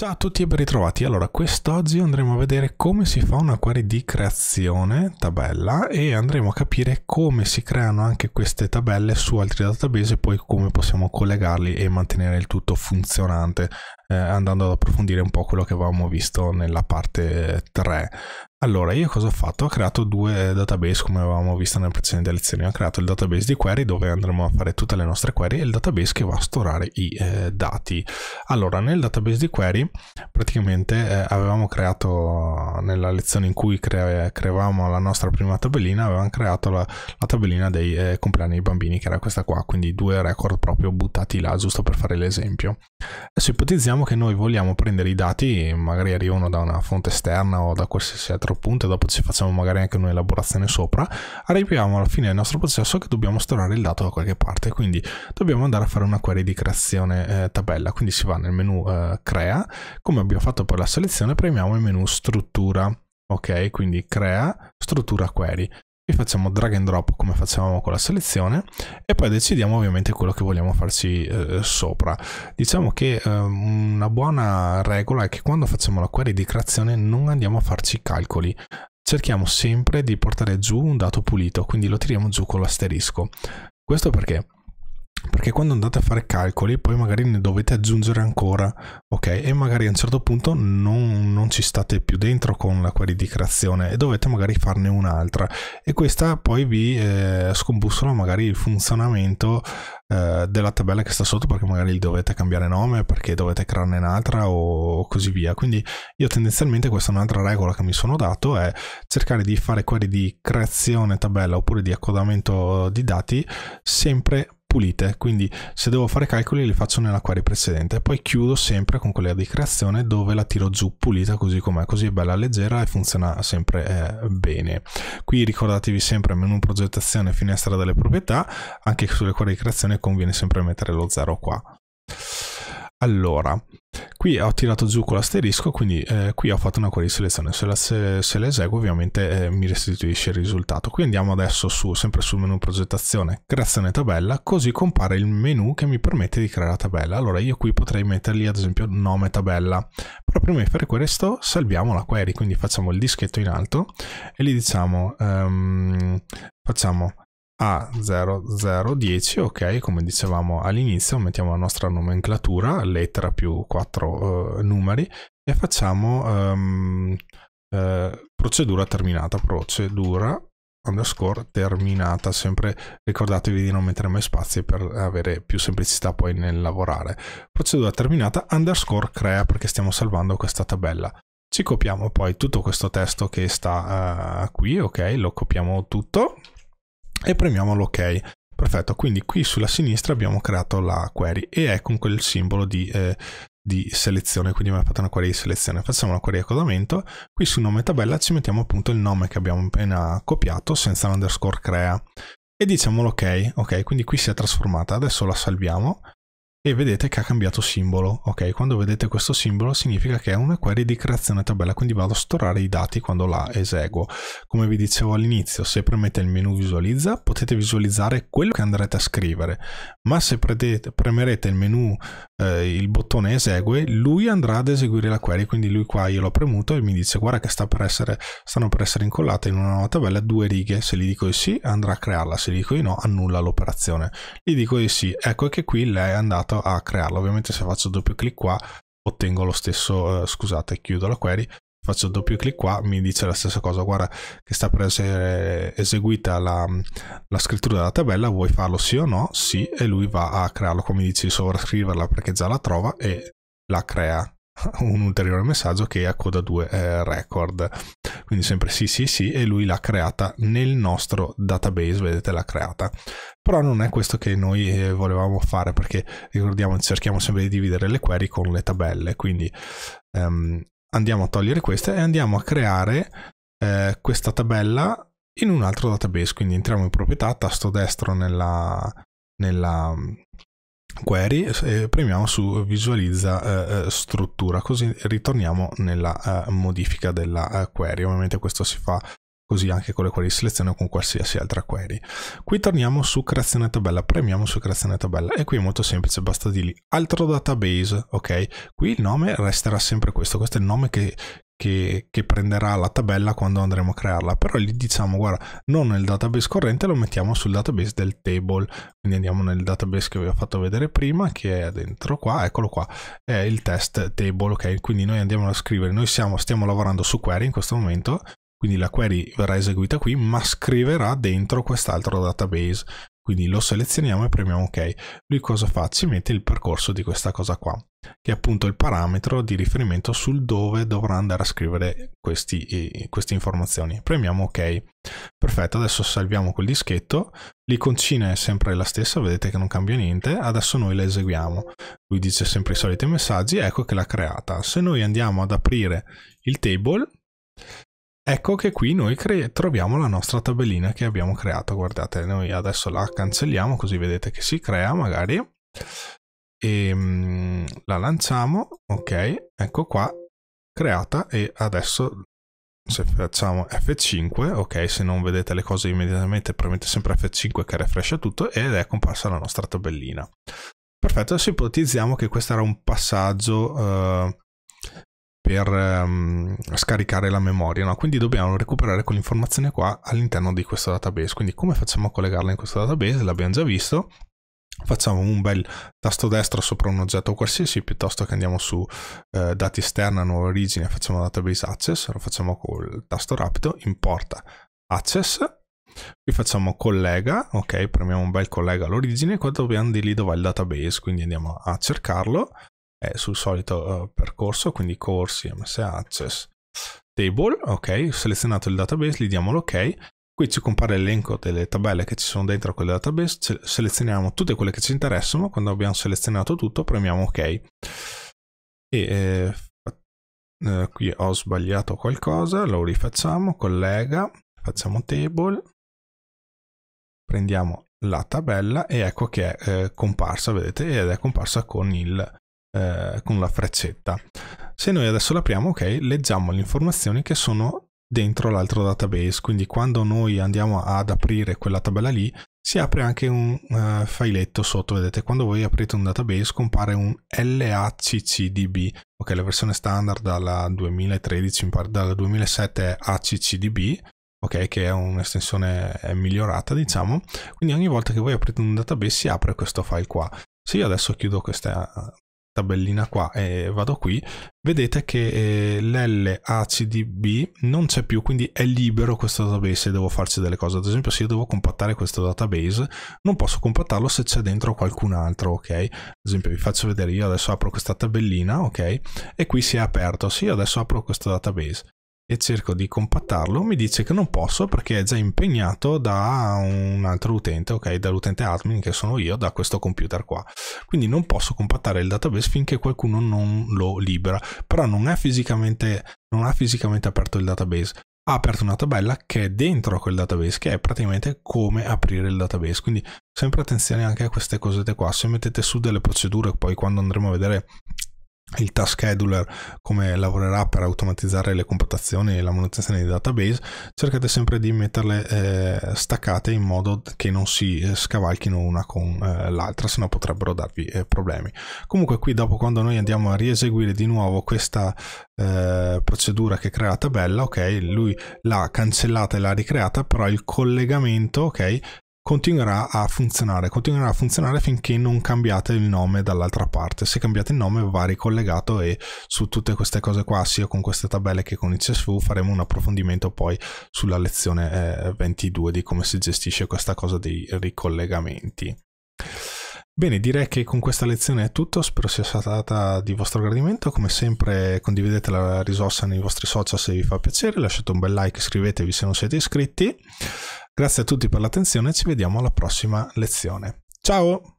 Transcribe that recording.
Ciao a tutti e ben ritrovati. Allora, quest'oggi andremo a vedere come si fa una query di creazione tabella e andremo a capire come si creano anche queste tabelle su altri database e poi come possiamo collegarli e mantenere il tutto funzionante eh, andando ad approfondire un po' quello che avevamo visto nella parte 3. Allora, io cosa ho fatto? Ho creato due database come avevamo visto nelle precedenti lezioni. Ho creato il database di query dove andremo a fare tutte le nostre query e il database che va a storare i eh, dati. Allora, nel database di query praticamente eh, avevamo creato, nella lezione in cui cre creavamo la nostra prima tabellina, avevamo creato la, la tabellina dei eh, compleanni dei bambini, che era questa qua, quindi due record proprio buttati là, giusto per fare l'esempio. Adesso ipotizziamo diciamo che noi vogliamo prendere i dati, magari arrivano da una fonte esterna o da qualsiasi altro punto, e dopo ci facciamo magari anche un'elaborazione sopra, arriviamo alla fine del nostro processo che dobbiamo storare il dato da qualche parte, quindi dobbiamo andare a fare una query di creazione eh, tabella, quindi si va nel menu eh, crea, come abbiamo fatto per la selezione premiamo il menu struttura, ok? Quindi crea struttura query vi facciamo drag and drop come facevamo con la selezione e poi decidiamo ovviamente quello che vogliamo farci eh, sopra. Diciamo che eh, una buona regola è che quando facciamo la query di creazione non andiamo a farci calcoli, cerchiamo sempre di portare giù un dato pulito, quindi lo tiriamo giù con l'asterisco. Questo perché? perché quando andate a fare calcoli poi magari ne dovete aggiungere ancora, ok? E magari a un certo punto non, non, ci state più dentro con la query di creazione e dovete magari farne un'altra e questa poi vi eh, scombussola magari il funzionamento eh, della tabella che sta sotto perché magari dovete cambiare nome, perché dovete crearne un'altra o così via. Quindi io tendenzialmente questa è un'altra regola che mi sono dato, è cercare di fare query di creazione tabella oppure di accodamento di dati sempre pulite, quindi se devo fare calcoli li faccio nella query precedente e poi chiudo sempre con quella di creazione dove la tiro giù pulita così com'è, così è bella leggera e funziona sempre eh, bene. Qui ricordatevi sempre menu progettazione finestra delle proprietà, anche sulle query di creazione conviene sempre mettere lo 0 qua. Allora, qui ho tirato giù con l'asterisco, quindi eh, qui ho fatto una query selezione, se la, se, se eseguo ovviamente eh, mi restituisce il risultato. Qui andiamo adesso su, sempre sul menu progettazione, creazione tabella, così compare il menu che mi permette di creare la tabella. Allora io qui potrei mettergli ad esempio nome tabella, però prima di fare questo salviamo la query, quindi facciamo il dischetto in alto e gli diciamo, um, facciamo a 0010, ok, come dicevamo all'inizio, mettiamo la nostra nomenclatura, lettera più 4 eh, numeri, e facciamo um, eh, procedura terminata, procedura underscore terminata, sempre ricordatevi di non mettere mai spazi per avere più semplicità poi nel lavorare. Procedura terminata underscore crea perché stiamo salvando questa tabella. Ci copiamo poi tutto questo testo che sta uh, qui, ok, lo copiamo tutto, e premiamo l'ok. Perfetto, quindi qui sulla sinistra abbiamo creato la query e è con quel simbolo di, eh, di selezione, quindi abbiamo fatto una query di selezione. Facciamo una query di accodamento, qui su nome tabella ci mettiamo appunto il nome che abbiamo appena copiato senza l'underscore crea e diciamo l'ok, ok, quindi qui si è trasformata, adesso la salviamo e vedete che ha cambiato simbolo. Ok, quando vedete questo simbolo significa che è una query di creazione tabella, quindi vado a storare i dati quando la eseguo. Come vi dicevo all'inizio, se premete il menu visualizza potete visualizzare quello che andrete a scrivere, ma se prete, premerete il menu, eh, il bottone esegue, lui andrà ad eseguire la query, quindi lui qua io l'ho premuto e mi dice guarda che sta per essere, stanno per essere incollate in una nuova tabella due righe, se gli dico di sì andrà a crearla, se gli dico di no annulla l'operazione. Gli dico di sì, ecco che qui lei è andata vado a crearlo. Ovviamente se faccio doppio clic qua ottengo lo stesso, eh, scusate, chiudo la query, faccio doppio clic qua, mi dice la stessa cosa, guarda che sta per essere eseguita la, la, scrittura della tabella, vuoi farlo sì o no? Sì, e lui va a crearlo, come di sovrascriverla perché già la trova e la crea. un ulteriore messaggio che è a coda 2 eh, record. Quindi sempre sì, sì, sì, e lui l'ha creata nel nostro database, vedete l'ha creata. Però non è questo che noi eh, volevamo fare perché ricordiamo, cerchiamo sempre di dividere le query con le tabelle, quindi ehm, andiamo a togliere queste e andiamo a creare eh, questa tabella in un altro database, quindi entriamo in proprietà, tasto destro nella, nella query e premiamo su visualizza eh, eh, struttura così ritorniamo nella eh, modifica della eh, query ovviamente questo si fa così anche con le query di selezione o con qualsiasi altra query qui torniamo su creazione tabella premiamo su creazione tabella e qui è molto semplice basta dirgli altro database ok qui il nome resterà sempre questo questo è il nome che, che, che, prenderà la tabella quando andremo a crearla, però gli diciamo guarda non nel database corrente lo mettiamo sul database del table, quindi andiamo nel database che vi ho fatto vedere prima che è dentro qua, eccolo qua, è il test table, ok? Quindi noi andiamo a scrivere, noi siamo, stiamo lavorando su query in questo momento, quindi la query verrà eseguita qui ma scriverà dentro quest'altro database quindi lo selezioniamo e premiamo ok. Lui cosa fa? Ci mette il percorso di questa cosa qua, che è appunto il parametro di riferimento sul dove dovrà andare a scrivere questi, queste informazioni. Premiamo ok. Perfetto, adesso salviamo quel dischetto. L'iconcina è sempre la stessa, vedete che non cambia niente. Adesso noi la eseguiamo. Lui dice sempre i soliti messaggi, ecco che l'ha creata. Se noi andiamo ad aprire il table, Ecco che qui noi troviamo la nostra tabellina che abbiamo creato. Guardate, noi adesso la cancelliamo così vedete che si crea magari. E ehm, la lanciamo, ok, ecco qua, creata e adesso se facciamo F5, ok, se non vedete le cose immediatamente premete sempre F5 che refrescia tutto ed è comparsa la nostra tabellina. Perfetto, adesso ipotizziamo che questo era un passaggio... Eh, per um, scaricare la memoria, no? quindi dobbiamo recuperare quell'informazione qua all'interno di questo database. Quindi come facciamo a collegarla in questo database? L'abbiamo già visto. Facciamo un bel tasto destro sopra un oggetto qualsiasi piuttosto che andiamo su eh, dati esterna, nuova origine, facciamo database access, lo facciamo col tasto rapido, importa access, qui facciamo collega, ok, premiamo un bel collega all'origine, qua dobbiamo di lì dove è il database, quindi andiamo a cercarlo, è sul solito uh, percorso, quindi corsi, MS Access, table, ok, selezionato il database, gli diamo l'ok, qui ci compare l'elenco delle tabelle che ci sono dentro quel database, selezioniamo tutte quelle che ci interessano, quando abbiamo selezionato tutto premiamo ok. E eh, eh, qui ho sbagliato qualcosa, lo rifacciamo, collega, facciamo table, prendiamo la tabella e ecco che è eh, comparsa, vedete, ed è comparsa con il eh, con la freccetta. Se noi adesso l'apriamo, ok, leggiamo le informazioni che sono dentro l'altro database, quindi quando noi andiamo ad aprire quella tabella lì, si apre anche un uh, eh, filetto sotto, vedete, quando voi aprite un database compare un LACCDB, ok, la versione standard dalla 2013, dal 2007 è ACCDB, ok, che è un'estensione migliorata, diciamo, quindi ogni volta che voi aprite un database si apre questo file qua. Se io adesso chiudo questa tabellina qua e vado qui, vedete che eh, l'LACDB non c'è più, quindi è libero questo database e devo farci delle cose. Ad esempio, se io devo compattare questo database, non posso compattarlo se c'è dentro qualcun altro, ok? Ad esempio, vi faccio vedere, io adesso apro questa tabellina, ok? E qui si è aperto, se io adesso apro questo database e cerco di compattarlo, mi dice che non posso perché è già impegnato da un altro utente, ok, dall'utente admin che sono io, da questo computer qua. Quindi non posso compattare il database finché qualcuno non lo libera, però non, è fisicamente, non ha fisicamente aperto il database, ha aperto una tabella che è dentro quel database, che è praticamente come aprire il database. Quindi sempre attenzione anche a queste cosette qua, se mettete su delle procedure, poi quando andremo a vedere il task scheduler come lavorerà per automatizzare le computazioni e la manutenzione dei database cercate sempre di metterle eh, staccate in modo che non si eh, scavalchino una con eh, l'altra se no potrebbero darvi eh, problemi comunque qui dopo quando noi andiamo a rieseguire di nuovo questa eh, procedura che crea la tabella ok lui l'ha cancellata e l'ha ricreata però il collegamento ok continuerà a funzionare, continuerà a funzionare finché non cambiate il nome dall'altra parte. Se cambiate il nome va ricollegato e su tutte queste cose qua, sia con queste tabelle che con il CSV, faremo un approfondimento poi sulla lezione eh, 22 di come si gestisce questa cosa dei ricollegamenti. Bene, direi che con questa lezione è tutto, spero sia stata di vostro gradimento, come sempre condividete la risorsa nei vostri social se vi fa piacere, lasciate un bel like, iscrivetevi se non siete iscritti Grazie a tutti per l'attenzione e ci vediamo alla prossima lezione. Ciao!